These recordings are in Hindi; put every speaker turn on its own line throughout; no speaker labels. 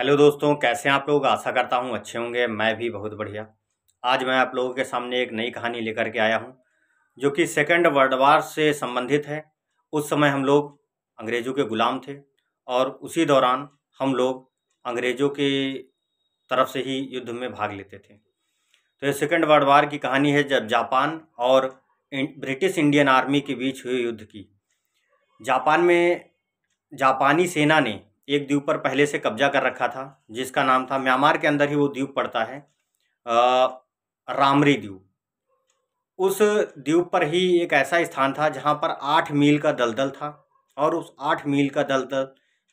हेलो दोस्तों कैसे हैं आप लोग आशा करता हूँ अच्छे होंगे मैं भी बहुत बढ़िया आज मैं आप लोगों के सामने एक नई कहानी लेकर के आया हूँ जो कि सेकेंड वर्ल्ड वार से संबंधित है उस समय हम लोग अंग्रेज़ों के ग़ुलाम थे और उसी दौरान हम लोग अंग्रेज़ों के तरफ से ही युद्ध में भाग लेते थे तो ये सेकेंड वर्ल्ड वार की कहानी है जब जापान और ब्रिटिश इंडियन आर्मी के बीच हुए युद्ध की जापान में जापानी सेना ने एक द्वीप पर पहले से कब्जा कर रखा था जिसका नाम था म्यांमार के अंदर ही वो द्वीप पड़ता है रामरी द्वीप उस द्वीप पर ही एक ऐसा स्थान था जहाँ पर आठ मील का दलदल था और उस आठ मील का दलदल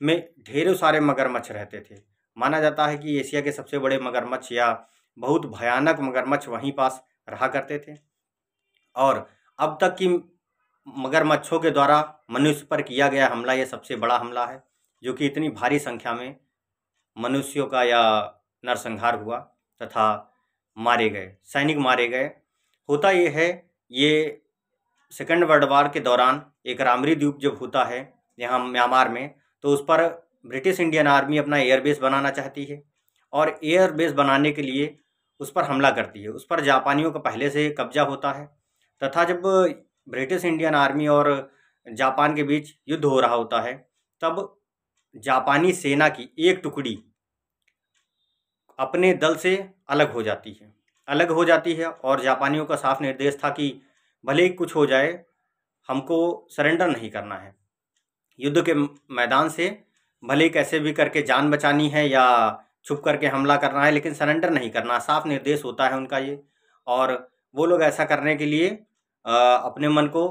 में ढेरों सारे मगरमच्छ रहते थे माना जाता है कि एशिया के सबसे बड़े मगरमच्छ या बहुत भयानक मगरमच्छ वहीं पास रहा करते थे और अब तक की मगरमच्छों के द्वारा मनुष्य पर किया गया हमला यह सबसे बड़ा हमला है जो कि इतनी भारी संख्या में मनुष्यों का या नरसंहार हुआ तथा मारे गए सैनिक मारे गए होता यह है ये सेकेंड वर्ल्ड वार के दौरान एक रामरी द्वीप जब होता है यहाँ म्यांमार में तो उस पर ब्रिटिश इंडियन आर्मी अपना एयरबेस बनाना चाहती है और एयरबेस बनाने के लिए उस पर हमला करती है उस पर जापानियों का पहले से कब्जा होता है तथा जब ब्रिटिश इंडियन आर्मी और जापान के बीच युद्ध हो रहा होता है तब जापानी सेना की एक टुकड़ी अपने दल से अलग हो जाती है अलग हो जाती है और जापानियों का साफ निर्देश था कि भले ही कुछ हो जाए हमको सरेंडर नहीं करना है युद्ध के मैदान से भले कैसे भी करके जान बचानी है या छुप करके हमला करना है लेकिन सरेंडर नहीं करना साफ निर्देश होता है उनका ये और वो लोग ऐसा करने के लिए अपने मन को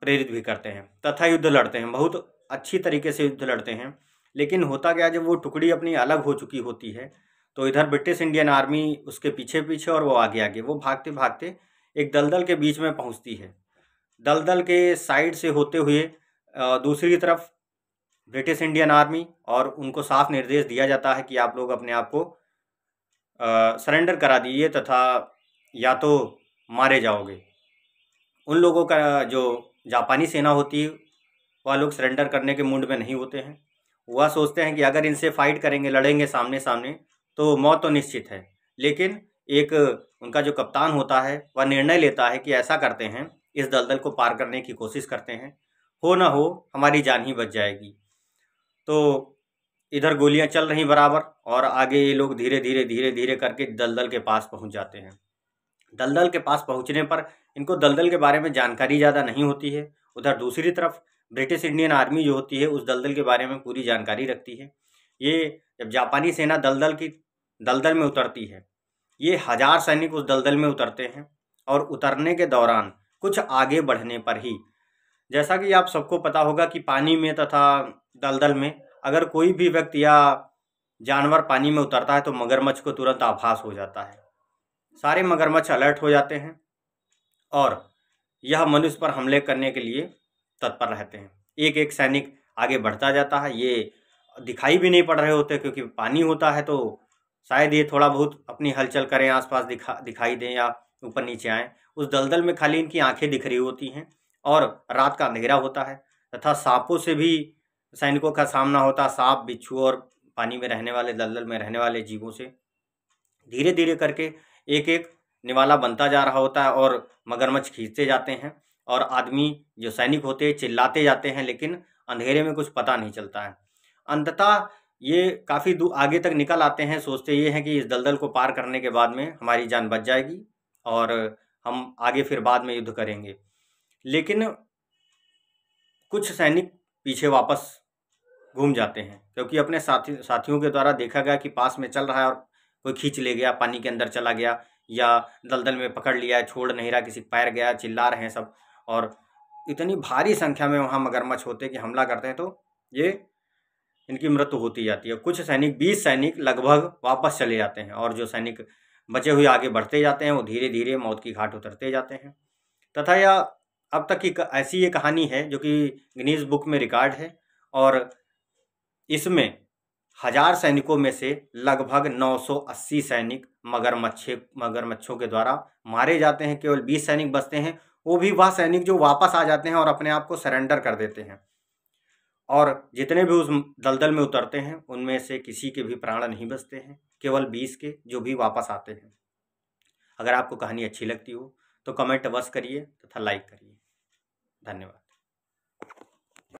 प्रेरित भी करते हैं तथा युद्ध लड़ते हैं बहुत अच्छी तरीके से युद्ध लड़ते हैं लेकिन होता क्या जब वो टुकड़ी अपनी अलग हो चुकी होती है तो इधर ब्रिटिश इंडियन आर्मी उसके पीछे पीछे और वो आगे आगे वो भागते भागते एक दलदल के बीच में पहुंचती है दलदल के साइड से होते हुए दूसरी तरफ ब्रिटिश इंडियन आर्मी और उनको साफ निर्देश दिया जाता है कि आप लोग अपने आप को सरेंडर करा दीजिए तथा या तो मारे जाओगे उन लोगों का जो जापानी सेना होती है वह लोग सरेंडर करने के मूड में नहीं होते हैं वह सोचते हैं कि अगर इनसे फाइट करेंगे लड़ेंगे सामने सामने तो मौत तो निश्चित है लेकिन एक उनका जो कप्तान होता है वह निर्णय लेता है कि ऐसा करते हैं इस दलदल को पार करने की कोशिश करते हैं हो ना हो हमारी जान ही बच जाएगी तो इधर गोलियां चल रही बराबर और आगे ये लोग धीरे धीरे धीरे धीरे करके दलदल के पास पहुंच जाते हैं दलदल के पास पहुंचने पर इनको दलदल के बारे में जानकारी ज़्यादा नहीं होती है उधर दूसरी तरफ ब्रिटिश इंडियन आर्मी जो होती है उस दलदल के बारे में पूरी जानकारी रखती है ये जब जापानी सेना दलदल की दलदल में उतरती है ये हज़ार सैनिक उस दलदल में उतरते हैं और उतरने के दौरान कुछ आगे बढ़ने पर ही जैसा कि आप सबको पता होगा कि पानी में तथा दलदल में अगर कोई भी व्यक्ति या जानवर पानी में उतरता है तो मगरमच्छ को तुरंत आभास हो जाता है सारे मगरमच्छ अलर्ट हो जाते हैं और यह मनुष्य पर हमले करने के लिए तत्पर रहते हैं एक एक सैनिक आगे बढ़ता जाता है ये दिखाई भी नहीं पड़ रहे होते क्योंकि पानी होता है तो शायद ये थोड़ा बहुत अपनी हलचल करें आसपास दिखा दिखाई दें या ऊपर नीचे आएँ उस दलदल में खाली इनकी आंखें दिख रही होती हैं और रात का अंधेरा होता है तथा सांपों से भी सैनिकों का सामना होता सांप बिच्छू और पानी में रहने वाले दलदल में रहने वाले जीवों से धीरे धीरे करके एक एक निवाला बनता जा रहा होता है और मगरमच्छ खींचते जाते हैं और आदमी जो सैनिक होते चिल्लाते जाते हैं लेकिन अंधेरे में कुछ पता नहीं चलता है अंततः ये काफ़ी आगे तक निकल आते हैं सोचते ये हैं कि इस दलदल को पार करने के बाद में हमारी जान बच जाएगी और हम आगे फिर बाद में युद्ध करेंगे लेकिन कुछ सैनिक पीछे वापस घूम जाते हैं क्योंकि अपने साथी साथियों के द्वारा देखा गया कि पास में चल रहा है और कोई खींच ले गया पानी के अंदर चला गया या दलदल में पकड़ लिया छोड़ नहीं रहा किसी पैर गया चिल्ला रहे हैं सब और इतनी भारी संख्या में वहाँ मगरमच्छ होते कि हमला करते हैं तो ये इनकी मृत्यु होती जाती है कुछ सैनिक बीस सैनिक लगभग वापस चले जाते हैं और जो सैनिक बचे हुए आगे बढ़ते जाते हैं वो धीरे धीरे मौत की घाट उतरते जाते हैं तथा यह अब तक की ऐसी ये कहानी है जो कि गिनीज बुक में रिकॉर्ड है और इसमें हजार सैनिकों में से लगभग 980 सैनिक मगरमच्छे मगरमच्छों के द्वारा मारे जाते हैं केवल 20 सैनिक बचते हैं वो भी वह सैनिक जो वापस आ जाते हैं और अपने आप को सरेंडर कर देते हैं और जितने भी उस दलदल में उतरते हैं उनमें से किसी के भी प्राण नहीं बचते हैं केवल बीस के जो भी वापस आते हैं अगर आपको कहानी अच्छी लगती हो तो कमेंट अवश्य करिए तथा लाइक करिए धन्यवाद